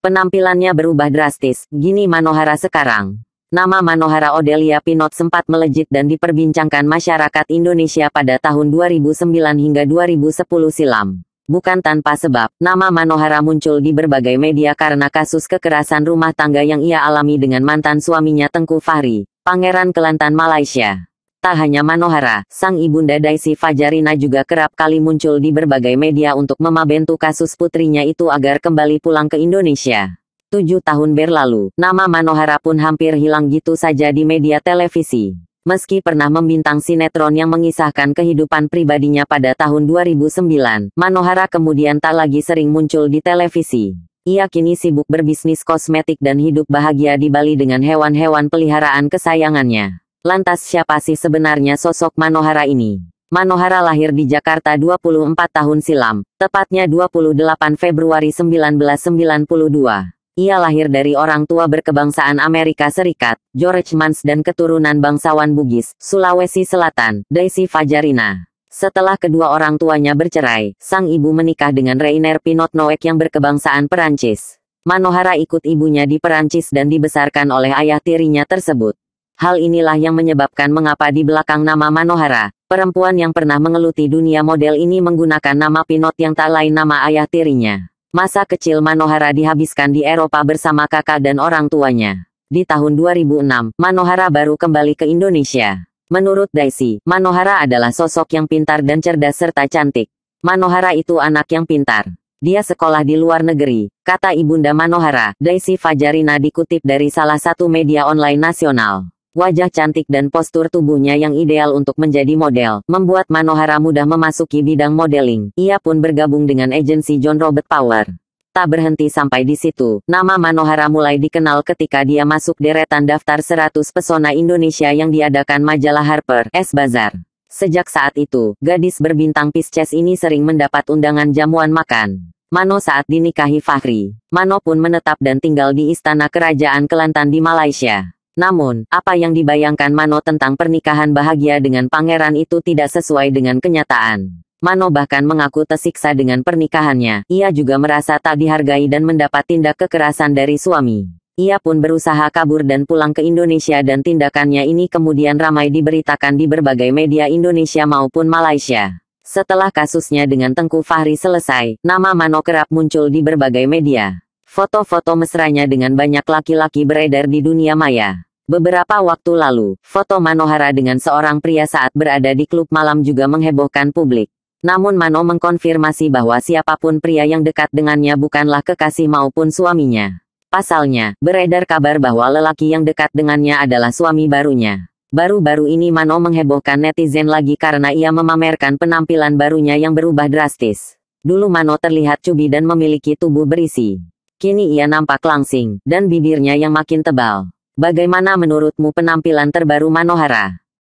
Penampilannya berubah drastis, gini Manohara sekarang. Nama Manohara Odelia Pinot sempat melejit dan diperbincangkan masyarakat Indonesia pada tahun 2009 hingga 2010 silam. Bukan tanpa sebab, nama Manohara muncul di berbagai media karena kasus kekerasan rumah tangga yang ia alami dengan mantan suaminya Tengku Fahri, Pangeran Kelantan Malaysia. Tak hanya Manohara, sang ibunda Daisy Fajarina juga kerap kali muncul di berbagai media untuk memabentu kasus putrinya itu agar kembali pulang ke Indonesia. Tujuh tahun berlalu, nama Manohara pun hampir hilang gitu saja di media televisi. Meski pernah membintang sinetron yang mengisahkan kehidupan pribadinya pada tahun 2009, Manohara kemudian tak lagi sering muncul di televisi. Ia kini sibuk berbisnis kosmetik dan hidup bahagia di Bali dengan hewan-hewan peliharaan kesayangannya. Lantas siapa sih sebenarnya sosok Manohara ini? Manohara lahir di Jakarta 24 tahun silam, tepatnya 28 Februari 1992. Ia lahir dari orang tua berkebangsaan Amerika Serikat, George Mans dan keturunan bangsawan Bugis, Sulawesi Selatan, Daisy Fajarina. Setelah kedua orang tuanya bercerai, sang ibu menikah dengan Rainer Pinot Noek yang berkebangsaan Perancis. Manohara ikut ibunya di Perancis dan dibesarkan oleh ayah tirinya tersebut. Hal inilah yang menyebabkan mengapa di belakang nama Manohara, perempuan yang pernah mengeluti dunia model ini menggunakan nama Pinot yang tak lain nama ayah tirinya. Masa kecil Manohara dihabiskan di Eropa bersama kakak dan orang tuanya. Di tahun 2006, Manohara baru kembali ke Indonesia. Menurut Daisy, Manohara adalah sosok yang pintar dan cerdas serta cantik. Manohara itu anak yang pintar. Dia sekolah di luar negeri, kata Ibunda Manohara, Daisy Fajarina dikutip dari salah satu media online nasional. Wajah cantik dan postur tubuhnya yang ideal untuk menjadi model, membuat Manohara mudah memasuki bidang modeling. Ia pun bergabung dengan agensi John Robert Power. Tak berhenti sampai di situ, nama Manohara mulai dikenal ketika dia masuk deretan daftar 100 pesona Indonesia yang diadakan majalah Harper S. Bazaar. Sejak saat itu, gadis berbintang Pisces ini sering mendapat undangan jamuan makan. Mano saat dinikahi Fahri. Mano pun menetap dan tinggal di istana kerajaan Kelantan di Malaysia. Namun, apa yang dibayangkan Mano tentang pernikahan bahagia dengan pangeran itu tidak sesuai dengan kenyataan. Mano bahkan mengaku tersiksa dengan pernikahannya. Ia juga merasa tak dihargai dan mendapat tindak kekerasan dari suami. Ia pun berusaha kabur dan pulang ke Indonesia dan tindakannya ini kemudian ramai diberitakan di berbagai media Indonesia maupun Malaysia. Setelah kasusnya dengan Tengku Fahri selesai, nama Mano kerap muncul di berbagai media. Foto-foto mesranya dengan banyak laki-laki beredar di dunia maya. Beberapa waktu lalu, foto Manohara dengan seorang pria saat berada di klub malam juga menghebohkan publik. Namun Mano mengkonfirmasi bahwa siapapun pria yang dekat dengannya bukanlah kekasih maupun suaminya. Pasalnya, beredar kabar bahwa lelaki yang dekat dengannya adalah suami barunya. Baru-baru ini Mano menghebohkan netizen lagi karena ia memamerkan penampilan barunya yang berubah drastis. Dulu Mano terlihat cubi dan memiliki tubuh berisi. Kini ia nampak langsing, dan bibirnya yang makin tebal. Bagaimana menurutmu penampilan terbaru Manohara?